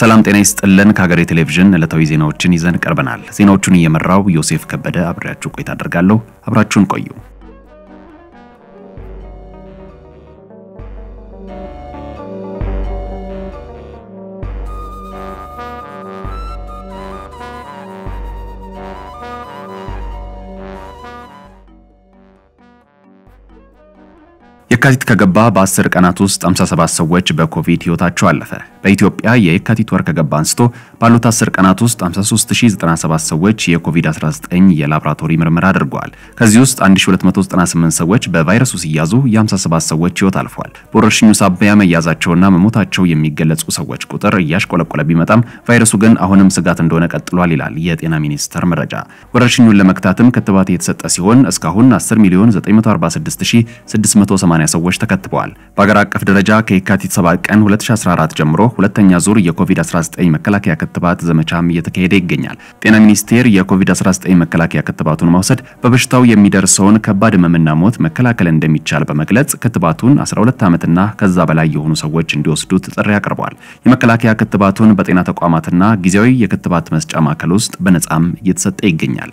ሰላም ጤና ይስጥልን። ከሀገሬ ቴሌቪዥን ዕለታዊ ዜናዎችን ይዘን ቀርበናል። ዜናዎቹን እየመራው ዮሴፍ ከበደ አብሬያችሁ ቆይታ አደርጋለሁ። አብራችሁን ቆዩ። የካቲት ከገባ በ10 ቀናት ውስጥ 57 ሰዎች በኮቪድ ህይወታቸው አለፈ። በኢትዮጵያ የየካቲት ወር ከገባ አንስቶ ባሉት 10 ቀናት ውስጥ 53097 ሰዎች የኮቪድ-19 የላብራቶሪ ምርመራ አድርገዋል። ከዚህ ውስጥ 1298 ሰዎች በቫይረሱ ሲያዙ የ57 ሰዎች ህይወት አልፏል። በወረርሽኙ ሳቢያ መያዛቸውና መሞታቸው የሚገለጹ ሰዎች ቁጥር እያሽቆለቆለ ቢመጣም ቫይረሱ ግን አሁንም ስጋት እንደሆነ ቀጥሏል ይላል የጤና ሚኒስቴር መረጃ። ወረርሽኙን ለመክታትም ክትባት የተሰጠ ሲሆን እስካሁን 10 ሚሊዮን 946 ሰዎች ተከትበዋል። በአገር አቀፍ ደረጃ ከየካቲት 7 ቀን 2014 ጀምሮ ሁለተኛ ዙር የኮቪድ-19 መከላከያ ክትባት ዘመቻም እየተካሄደ ይገኛል። ጤና ሚኒስቴር የኮቪድ-19 መከላከያ ክትባቱን መውሰድ በበሽታው የሚደርሰውን ከባድ ህመምና ሞት መከላከል እንደሚቻል በመግለጽ ክትባቱን 12 ዓመትና ከዛ በላይ የሆኑ ሰዎች እንዲወስዱት ጥሪ አቅርበዋል። የመከላከያ ክትባቱን በጤና ተቋማትና ጊዜያዊ የክትባት መስጫ ማዕከል ውስጥ በነጻም እየተሰጠ ይገኛል።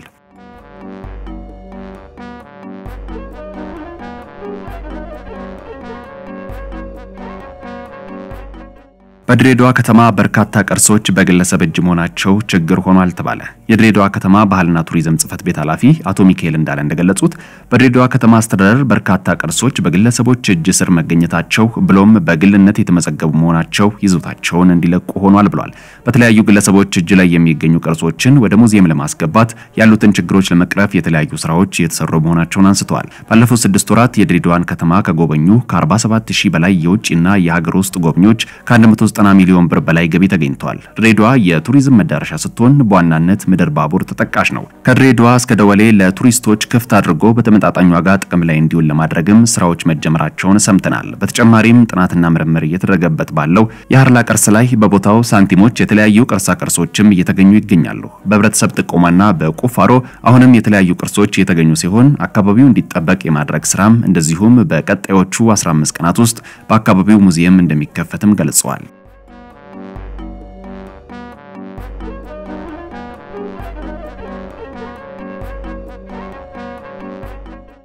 በድሬዳዋ ከተማ በርካታ ቅርሶች በግለሰብ እጅ መሆናቸው ችግር ሆኗል ተባለ። የድሬዳዋ ከተማ ባህልና ቱሪዝም ጽህፈት ቤት ኃላፊ አቶ ሚካኤል እንዳለ እንደገለጹት በድሬዳዋ ከተማ አስተዳደር በርካታ ቅርሶች በግለሰቦች እጅ ስር መገኘታቸው ብሎም በግልነት የተመዘገቡ መሆናቸው ይዞታቸውን እንዲለቁ ሆኗል ብሏል። በተለያዩ ግለሰቦች እጅ ላይ የሚገኙ ቅርሶችን ወደ ሙዚየም ለማስገባት ያሉትን ችግሮች ለመቅረፍ የተለያዩ ስራዎች እየተሰሩ መሆናቸውን አንስተዋል። ባለፉት ስድስት ወራት የድሬዳዋን ከተማ ከጎበኙ ከ47 ሺህ በላይ የውጭና የሀገር ውስጥ ጎብኚዎች ከ 90 ሚሊዮን ብር በላይ ገቢ ተገኝቷል። ድሬዳዋ የቱሪዝም መዳረሻ ስትሆን በዋናነት ምድር ባቡር ተጠቃሽ ነው። ከድሬዳዋ እስከ ደወሌ ለቱሪስቶች ክፍት አድርጎ በተመጣጣኝ ዋጋ ጥቅም ላይ እንዲውል ለማድረግም ስራዎች መጀመራቸውን ሰምተናል። በተጨማሪም ጥናትና ምርምር እየተደረገበት ባለው የሀርላ ቅርስ ላይ በቦታው ሳንቲሞች፣ የተለያዩ ቅርሳ ቅርሶችም እየተገኙ ይገኛሉ። በህብረተሰብ ጥቆማና በቁፋሮ አሁንም የተለያዩ ቅርሶች እየተገኙ ሲሆን አካባቢው እንዲጠበቅ የማድረግ ስራም እንደዚሁም በቀጣዮቹ 15 ቀናት ውስጥ በአካባቢው ሙዚየም እንደሚከፈትም ገልጸዋል።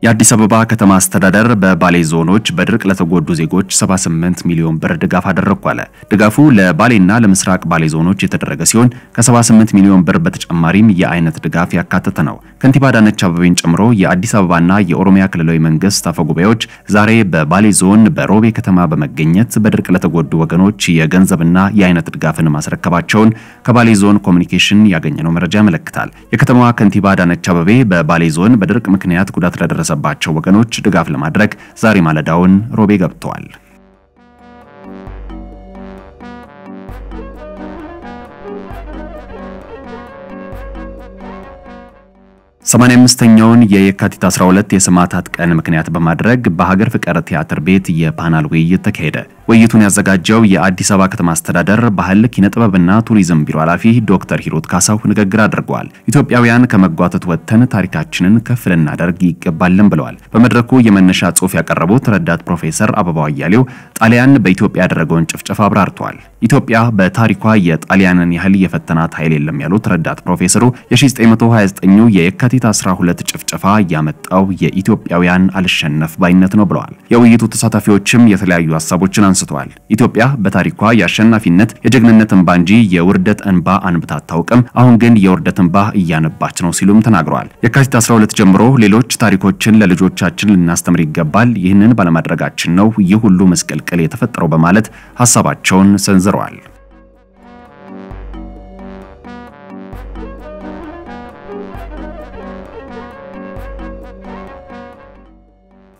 የአዲስ አበባ ከተማ አስተዳደር በባሌ ዞኖች በድርቅ ለተጎዱ ዜጎች 78 ሚሊዮን ብር ድጋፍ አደረግኩ አለ። ድጋፉ ለባሌና ለምስራቅ ባሌ ዞኖች የተደረገ ሲሆን ከ78 ሚሊዮን ብር በተጨማሪም የአይነት ድጋፍ ያካተተ ነው። ከንቲባ አዳነች አቤቤን ጨምሮ የአዲስ አበባና የኦሮሚያ ክልላዊ መንግስት አፈጉባኤዎች ዛሬ በባሌ ዞን በሮቤ ከተማ በመገኘት በድርቅ ለተጎዱ ወገኖች የገንዘብና የአይነት ድጋፍን ማስረከባቸውን ከባሌ ዞን ኮሚኒኬሽን ያገኘነው መረጃ ያመለክታል። የከተማዋ ከንቲባ አዳነች አቤቤ በባሌ ዞን በድርቅ ምክንያት ጉዳት ለደረሰ ለደረሰባቸው ወገኖች ድጋፍ ለማድረግ ዛሬ ማለዳውን ሮቤ ገብተዋል። ሰማንያ አምስተኛውን የየካቲት 12 የሰማዕታት ቀን ምክንያት በማድረግ በሀገር ፍቅር ቲያትር ቤት የፓናል ውይይት ተካሄደ። ውይይቱን ያዘጋጀው የአዲስ አበባ ከተማ አስተዳደር ባህል ኪነጥበብና ቱሪዝም ቢሮ ኃላፊ ዶክተር ሂሩት ካሳው ንግግር አድርገዋል። ኢትዮጵያውያን ከመጓተት ወጥተን ታሪካችንን ከፍ ልናደርግ ይገባልን ብለዋል። በመድረኩ የመነሻ ጽሑፍ ያቀረቡት ረዳት ፕሮፌሰር አበባው አያሌው ጣሊያን በኢትዮጵያ ያደረገውን ጭፍጨፋ አብራርተዋል። ኢትዮጵያ በታሪኳ የጣሊያንን ያህል የፈተናት ኃይል የለም ያሉት ረዳት ፕሮፌሰሩ የ1929 የየካቲት 12 ጭፍጨፋ ያመጣው የኢትዮጵያውያን አልሸነፍ ባይነት ነው ብለዋል። የውይይቱ ተሳታፊዎችም የተለያዩ ሀሳቦችን አንስተዋል። ኢትዮጵያ በታሪኳ የአሸናፊነት የጀግንነት እንባ እንጂ የውርደት እንባ አንብታ አታውቅም። አሁን ግን የውርደት እንባ እያነባች ነው ሲሉም ተናግረዋል። የካቲት 12 ጀምሮ ሌሎች ታሪኮችን ለልጆቻችን ልናስተምር ይገባል። ይህንን ባለማድረጋችን ነው ይህ ሁሉ መስቀልቅል የተፈጠረው በማለት ሀሳባቸውን ሰንዝረዋል።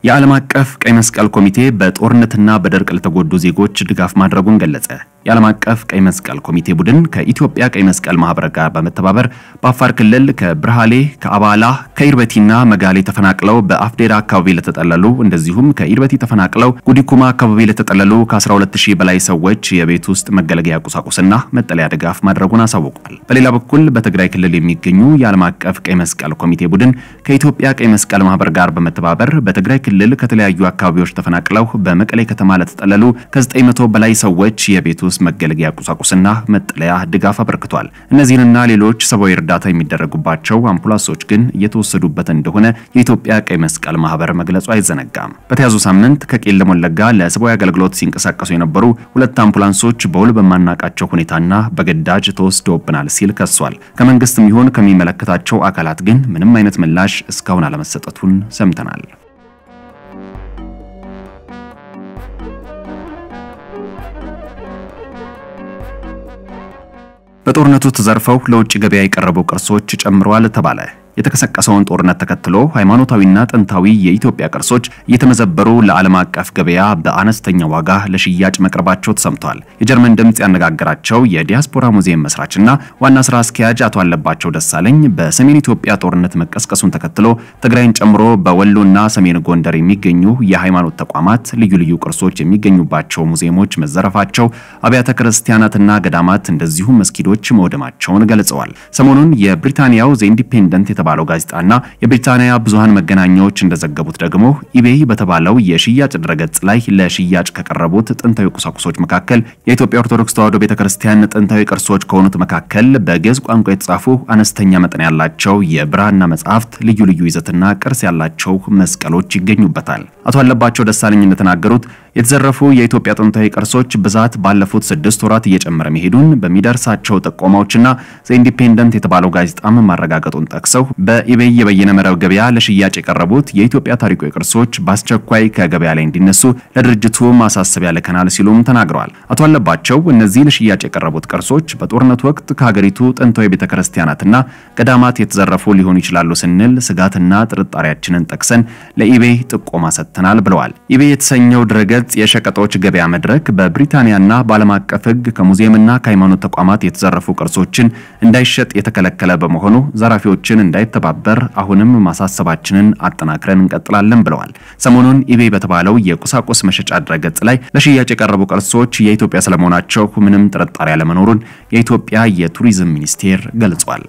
የዓለም አቀፍ ቀይ መስቀል ኮሚቴ በጦርነትና በደርቅ ለተጎዱ ዜጎች ድጋፍ ማድረጉን ገለጸ። የዓለም አቀፍ ቀይ መስቀል ኮሚቴ ቡድን ከኢትዮጵያ ቀይ መስቀል ማህበር ጋር በመተባበር በአፋር ክልል ከብርሃሌ፣ ከአባላ፣ ከኢርበቲና መጋሌ ተፈናቅለው በአፍዴራ አካባቢ ለተጠለሉ እንደዚሁም ከኢርበቲ ተፈናቅለው ጉዲኩማ አካባቢ ለተጠለሉ ከ12000 በላይ ሰዎች የቤት ውስጥ መገለገያ ቁሳቁስና መጠለያ ድጋፍ ማድረጉን አሳውቋል። በሌላ በኩል በትግራይ ክልል የሚገኙ የዓለም አቀፍ ቀይ መስቀል ኮሚቴ ቡድን ከኢትዮጵያ ቀይ መስቀል ማህበር ጋር በመተባበር በትግራይ ክልል ከተለያዩ አካባቢዎች ተፈናቅለው በመቀሌ ከተማ ለተጠለሉ ከ900 በላይ ሰዎች የቤት ቅዱስ መገልገያ ቁሳቁስና መጠለያ ድጋፍ አበርክቷል። እነዚህንና ሌሎች ሰብአዊ እርዳታ የሚደረጉባቸው አምቡላንሶች ግን እየተወሰዱበት እንደሆነ የኢትዮጵያ ቀይ መስቀል ማህበር መግለጹ አይዘነጋም። በተያዙ ሳምንት ከቄለም ወለጋ ለሰብአዊ አገልግሎት ሲንቀሳቀሱ የነበሩ ሁለት አምቡላንሶች በውል በማናቃቸው ሁኔታና በግዳጅ ተወስደውብናል ሲል ከሷል። ከመንግስትም ይሁን ከሚመለከታቸው አካላት ግን ምንም አይነት ምላሽ እስካሁን አለመሰጠቱን ሰምተናል። በጦርነቱ ተዘርፈው ለውጭ ገበያ የቀረቡ ቅርሶች ጨምረዋል ተባለ። የተቀሰቀሰውን ጦርነት ተከትሎ ሃይማኖታዊና ጥንታዊ የኢትዮጵያ ቅርሶች እየተመዘበሩ ለዓለም አቀፍ ገበያ በአነስተኛ ዋጋ ለሽያጭ መቅረባቸው ተሰምቷል። የጀርመን ድምፅ ያነጋገራቸው የዲያስፖራ ሙዚየም መስራችና ዋና ስራ አስኪያጅ አቶ አለባቸው ደሳለኝ በሰሜን ኢትዮጵያ ጦርነት መቀስቀሱን ተከትሎ ትግራይን ጨምሮ በወሎና ሰሜን ጎንደር የሚገኙ የሃይማኖት ተቋማት ልዩ ልዩ ቅርሶች የሚገኙባቸው ሙዚየሞች መዘረፋቸው፣ አብያተ ክርስቲያናትና ገዳማት እንደዚሁም መስጊዶች መውደማቸውን ገልጸዋል። ሰሞኑን የብሪታንያው ዘ ኢንዲፔንደንት የተባ የተባለው ጋዜጣና የብሪታንያ ብዙሃን መገናኛዎች እንደዘገቡት ደግሞ ኢቤይ በተባለው የሽያጭ ድረገጽ ላይ ለሽያጭ ከቀረቡት ጥንታዊ ቁሳቁሶች መካከል የኢትዮጵያ ኦርቶዶክስ ተዋሕዶ ቤተክርስቲያን ጥንታዊ ቅርሶች ከሆኑት መካከል በግዕዝ ቋንቋ የተጻፉ አነስተኛ መጠን ያላቸው የብራና መጽሐፍት ልዩ ልዩ ይዘትና ቅርስ ያላቸው መስቀሎች ይገኙበታል። አቶ አለባቸው ደሳለኝ እንደተናገሩት የተዘረፉ የኢትዮጵያ ጥንታዊ ቅርሶች ብዛት ባለፉት ስድስት ወራት እየጨመረ መሄዱን በሚደርሳቸው ጥቆማዎችና ዘ ኢንዲፔንደንት የተባለው ጋዜጣም ማረጋገጡን ጠቅሰው በኢቤይ የበይነ መረብ ገበያ ለሽያጭ የቀረቡት የኢትዮጵያ ታሪካዊ ቅርሶች በአስቸኳይ ከገበያ ላይ እንዲነሱ ለድርጅቱ ማሳሰቢያ ልከናል ሲሉም ተናግረዋል። አቶ አለባቸው እነዚህ ለሽያጭ የቀረቡት ቅርሶች በጦርነት ወቅት ከሀገሪቱ ጥንታዊ ቤተ ክርስቲያናትና ገዳማት የተዘረፉ ሊሆኑ ይችላሉ ስንል ስጋትና ጥርጣሬያችንን ጠቅሰን ለኢቤይ ጥቆማ ሰጥተናል ብለዋል። ኢቤይ የተሰኘው ድረገጽ የሸቀጦች ገበያ መድረክ በብሪታንያና በዓለም አቀፍ ሕግ ከሙዚየምና ከሃይማኖት ተቋማት የተዘረፉ ቅርሶችን እንዳይሸጥ የተከለከለ በመሆኑ ዘራፊዎችን እንዳይ እንዳይተባበር አሁንም ማሳሰባችንን አጠናክረን እንቀጥላለን ብለዋል። ሰሞኑን ኢቤይ በተባለው የቁሳቁስ መሸጫ ድረገጽ ላይ ለሽያጭ የቀረቡ ቅርሶች የኢትዮጵያ ስለመሆናቸው ምንም ጥርጣሬ አለመኖሩን የኢትዮጵያ የቱሪዝም ሚኒስቴር ገልጿል።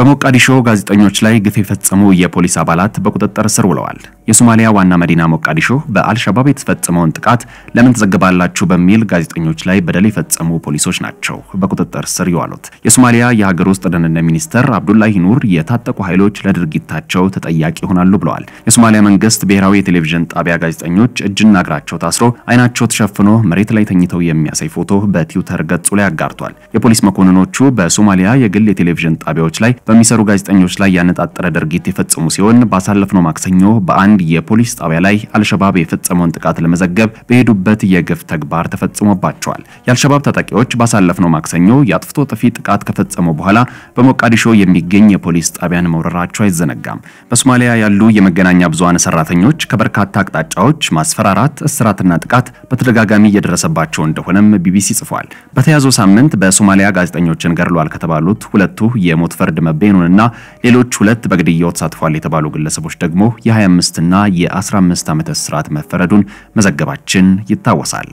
በሞቃዲሾ ጋዜጠኞች ላይ ግፍ የፈጸሙ የፖሊስ አባላት በቁጥጥር ስር ውለዋል። የሶማሊያ ዋና መዲና ሞቃዲሾ በአልሸባብ የተፈጸመውን ጥቃት ለምን ትዘግባላችሁ በሚል ጋዜጠኞች ላይ በደል የፈጸሙ ፖሊሶች ናቸው በቁጥጥር ስር የዋሉት። የሶማሊያ የሀገር ውስጥ ደህንነት ሚኒስትር አብዱላሂ ኑር የታጠቁ ኃይሎች ለድርጊታቸው ተጠያቂ ይሆናሉ ብለዋል። የሶማሊያ መንግስት ብሔራዊ የቴሌቪዥን ጣቢያ ጋዜጠኞች እጅና እግራቸው ታስሮ አይናቸው ተሸፍኖ መሬት ላይ ተኝተው የሚያሳይ ፎቶ በትዊተር ገጹ ላይ አጋርቷል። የፖሊስ መኮንኖቹ በሶማሊያ የግል የቴሌቪዥን ጣቢያዎች ላይ በሚሰሩ ጋዜጠኞች ላይ ያነጣጠረ ድርጊት የፈጸሙ ሲሆን ባሳለፍነው ማክሰኞ በአንድ የሞንዲየ የፖሊስ ጣቢያ ላይ አልሸባብ የፈጸመውን ጥቃት ለመዘገብ በሄዱበት የግፍ ተግባር ተፈጽሞባቸዋል። የአልሸባብ ታጣቂዎች ባሳለፍነው ማክሰኞ የአጥፍቶ ጥፊ ጥቃት ከፈጸሙ በኋላ በሞቃዲሾ የሚገኝ የፖሊስ ጣቢያን መውረራቸው አይዘነጋም። በሶማሊያ ያሉ የመገናኛ ብዙሃን ሰራተኞች ከበርካታ አቅጣጫዎች ማስፈራራት፣ እስራትና ጥቃት በተደጋጋሚ እየደረሰባቸው እንደሆነም ቢቢሲ ጽፏል። በተያዘው ሳምንት በሶማሊያ ጋዜጠኞችን ገድሏል ከተባሉት ሁለቱ የሞት ፍርድ መቤኑንና ሌሎች ሁለት በግድያው ተሳትፏል የተባሉ ግለሰቦች ደግሞ የ25 የአምስትና የ15 ዓመት እስራት መፈረዱን መዘገባችን ይታወሳል።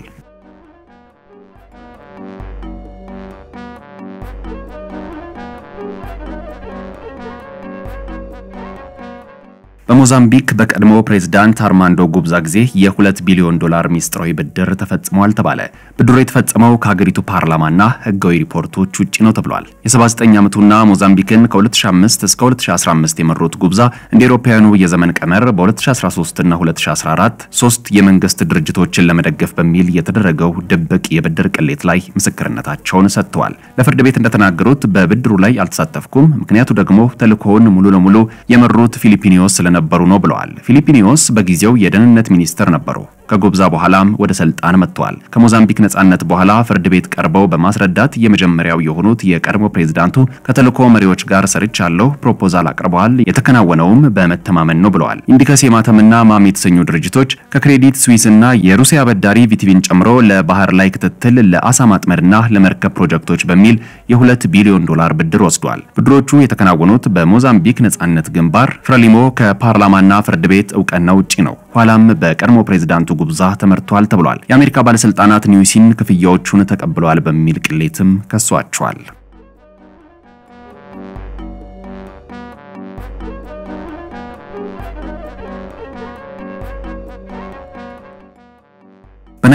በሞዛምቢክ በቀድሞ ፕሬዝዳንት አርማንዶ ጉብዛ ጊዜ የ2 ቢሊዮን ዶላር ሚስጥራዊ ብድር ተፈጽሟል ተባለ። ብድሩ የተፈጸመው ከሀገሪቱ ፓርላማና ህጋዊ ሪፖርቶች ውጭ ነው ተብሏል። የ79 ዓመቱና ሞዛምቢክን ከ2005 እስከ 2015 የመሩት ጉብዛ እንደ አውሮፓውያኑ የዘመን ቀመር በ2013 እና 2014 ሶስት የመንግስት ድርጅቶችን ለመደገፍ በሚል የተደረገው ድብቅ የብድር ቅሌት ላይ ምስክርነታቸውን ሰጥተዋል። ለፍርድ ቤት እንደተናገሩት በብድሩ ላይ አልተሳተፍኩም፣ ምክንያቱ ደግሞ ተልእኮውን ሙሉ ለሙሉ የመሩት ፊሊፒኒዮስ ስለ ነበሩ ነው ብለዋል። ፊሊፒኒዮስ በጊዜው የደህንነት ሚኒስትር ነበሩ። ከጎብዛ በኋላም ወደ ስልጣን መጥተዋል። ከሞዛምቢክ ነጻነት በኋላ ፍርድ ቤት ቀርበው በማስረዳት የመጀመሪያው የሆኑት የቀድሞ ፕሬዝዳንቱ ከተልእኮ መሪዎች ጋር ሰርቻለሁ፣ ፕሮፖዛል አቅርበዋል፣ የተከናወነውም በመተማመን ነው ብለዋል። ኢንዲከስ የማተምና ማም የተሰኙ ድርጅቶች ከክሬዲት ስዊስ እና የሩሲያ አበዳሪ ቪቲቪን ጨምሮ ለባህር ላይ ክትትል፣ ለአሳ ማጥመድና ለመርከብ ፕሮጀክቶች በሚል የሁለት ቢሊዮን ዶላር ብድር ወስዷል። ብድሮቹ የተከናወኑት በሞዛምቢክ ነጻነት ግንባር ፍረሊሞ ከፓ ፓርላማና ፍርድ ቤት እውቅና ውጪ ነው። ኋላም በቀድሞ ፕሬዝዳንቱ ጉብዛ ተመርቷል ተብሏል። የአሜሪካ ባለስልጣናት ኒውሲን ክፍያዎቹን ተቀብለዋል በሚል ቅሌትም ከሷቸዋል።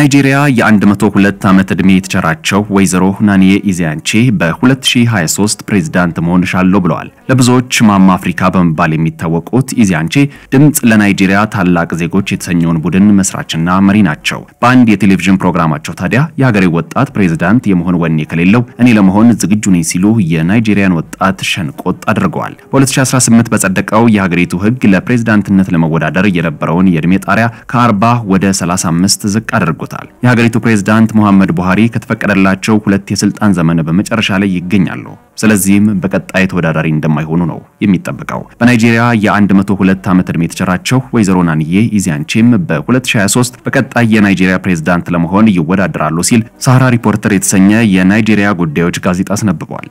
በናይጄሪያ የ102 ዓመት ዕድሜ የተቸራቸው ወይዘሮ ናኒዬ ኢዚያንቺ በ2023 ፕሬዝዳንት መሆን እሻለሁ ብለዋል። ለብዙዎች ማማ አፍሪካ በመባል የሚታወቁት ኢዚያንቺ ድምፅ ለናይጄሪያ ታላቅ ዜጎች የተሰኘውን ቡድን መስራችና መሪ ናቸው። በአንድ የቴሌቪዥን ፕሮግራማቸው ታዲያ የሀገሬ ወጣት ፕሬዝዳንት የመሆን ወኔ ከሌለው እኔ ለመሆን ዝግጁ ነኝ ሲሉ የናይጄሪያን ወጣት ሸንቆጥ አድርገዋል። በ2018 በጸደቀው የሀገሪቱ ህግ ለፕሬዝዳንትነት ለመወዳደር የነበረውን የዕድሜ ጣሪያ ከ40 ወደ 35 ዝቅ አድርጓል። ይገኙበታል። የሀገሪቱ ፕሬዝዳንት ሞሐመድ ቡሃሪ ከተፈቀደላቸው ሁለት የስልጣን ዘመን በመጨረሻ ላይ ይገኛሉ። ስለዚህም በቀጣይ ተወዳዳሪ እንደማይሆኑ ነው የሚጠበቀው። በናይጄሪያ የ102 ዓመት ዕድሜ የተቸራቸው ወይዘሮ ናንዬ ኢዚያንቼም በ2023 በቀጣይ የናይጄሪያ ፕሬዝዳንት ለመሆን ይወዳደራሉ ሲል ሳራ ሪፖርተር የተሰኘ የናይጄሪያ ጉዳዮች ጋዜጣ አስነብቧል።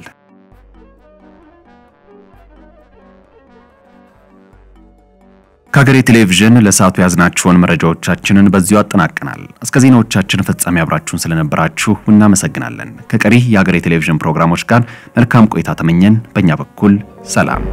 ከሀገሬ ቴሌቪዥን ለሰዓቱ ያዝናችሁን መረጃዎቻችንን በዚሁ አጠናቀናል። እስከ ዜናዎቻችን ፍጻሜ አብራችሁን ስለነበራችሁ እናመሰግናለን። ከቀሪ የሀገሬ ቴሌቪዥን ፕሮግራሞች ጋር መልካም ቆይታ ተመኘን። በእኛ በኩል ሰላም።